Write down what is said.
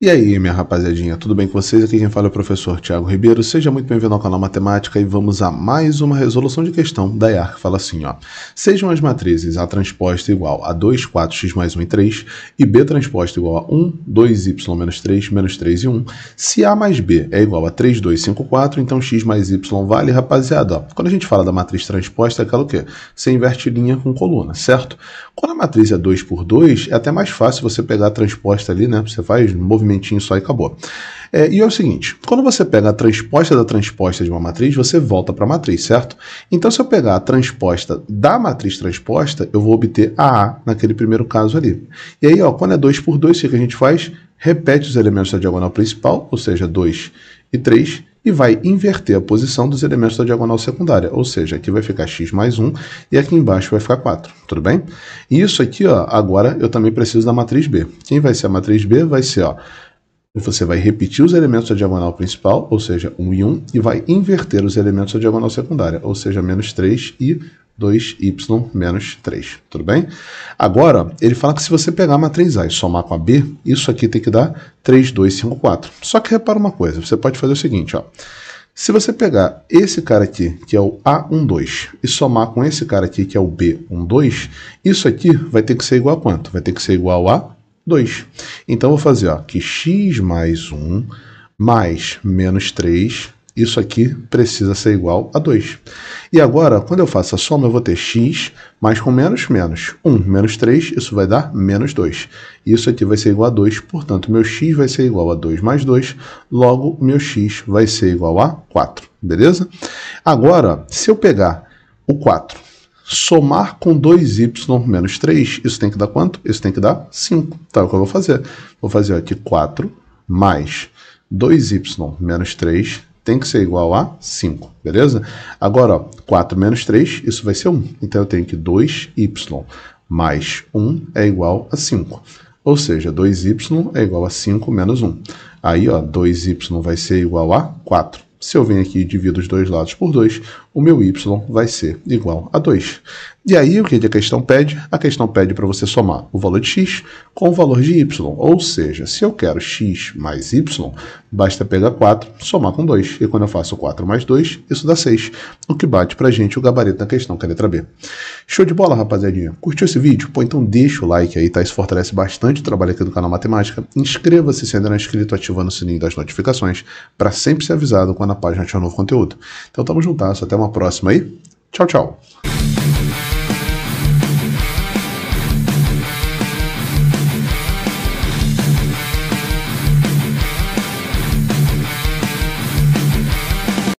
E aí, minha rapaziadinha, tudo bem com vocês? Aqui quem fala é o professor Tiago Ribeiro. Seja muito bem-vindo ao canal Matemática e vamos a mais uma resolução de questão da IAR que fala assim, ó. Sejam as matrizes A transposta igual a 2, 4x mais 1 e 3 e B transposta igual a 1, 2y menos 3, menos 3 e 1. Se A mais B é igual a 3, 2, 5, 4, então x mais y vale, rapaziada, ó. Quando a gente fala da matriz transposta, é aquela o quê? Você inverte linha com coluna, certo? Quando a matriz é 2 por 2, é até mais fácil você pegar a transposta ali, né? Você faz movimento movimentinho só e acabou. É, e é o seguinte, quando você pega a transposta da transposta de uma matriz, você volta para a matriz, certo? Então, se eu pegar a transposta da matriz transposta, eu vou obter a A naquele primeiro caso ali. E aí, ó, quando é 2 por 2, o que a gente faz? Repete os elementos da diagonal principal, ou seja, 2 e 3, e vai inverter a posição dos elementos da diagonal secundária, ou seja, aqui vai ficar x mais 1 e aqui embaixo vai ficar 4, tudo bem? E isso aqui, ó, agora eu também preciso da matriz B. Quem vai ser a matriz B vai ser, ó, você vai repetir os elementos da diagonal principal, ou seja, 1 e 1, e vai inverter os elementos da diagonal secundária, ou seja, menos 3 e 2y menos 3, tudo bem? Agora, ele fala que se você pegar a matriz A e somar com a B, isso aqui tem que dar 3, 2, 5, 4. Só que repara uma coisa, você pode fazer o seguinte, ó. Se você pegar esse cara aqui, que é o a 1, 2, e somar com esse cara aqui, que é o b 1, 2, isso aqui vai ter que ser igual a quanto? Vai ter que ser igual a 2. Então, eu vou fazer ó, que x mais 1 mais menos 3 isso aqui precisa ser igual a 2. E agora, quando eu faço a soma, eu vou ter x mais com menos, menos 1, menos 3, isso vai dar menos 2. Isso aqui vai ser igual a 2, portanto, meu x vai ser igual a 2 mais 2, logo, meu x vai ser igual a 4, beleza? Agora, se eu pegar o 4 somar com 2y menos 3, isso tem que dar quanto? Isso tem que dar 5. Tá, então, é o que eu vou fazer? Vou fazer aqui 4 mais 2y menos 3 tem que ser igual a 5, beleza? Agora, ó, 4 menos 3, isso vai ser 1. Então, eu tenho que 2y mais 1 é igual a 5. Ou seja, 2y é igual a 5 menos 1. Aí, ó, 2y vai ser igual a 4. Se eu venho aqui e divido os dois lados por 2, o meu y vai ser igual a 2. E aí, o que a questão pede? A questão pede para você somar o valor de x com o valor de y. Ou seja, se eu quero x mais y, basta pegar 4, somar com 2. E quando eu faço 4 mais 2, isso dá 6. O que bate para gente o gabarito da questão, que é a letra B. Show de bola, rapaziadinha. Curtiu esse vídeo? Pô, então deixa o like aí, tá? Isso fortalece bastante o trabalho aqui do canal Matemática. Inscreva-se se ainda não é inscrito, ativando o sininho das notificações, para sempre ser avisado quando a página tiver novo conteúdo. Então, tamo juntas. Até uma próxima aí. Tchau, tchau.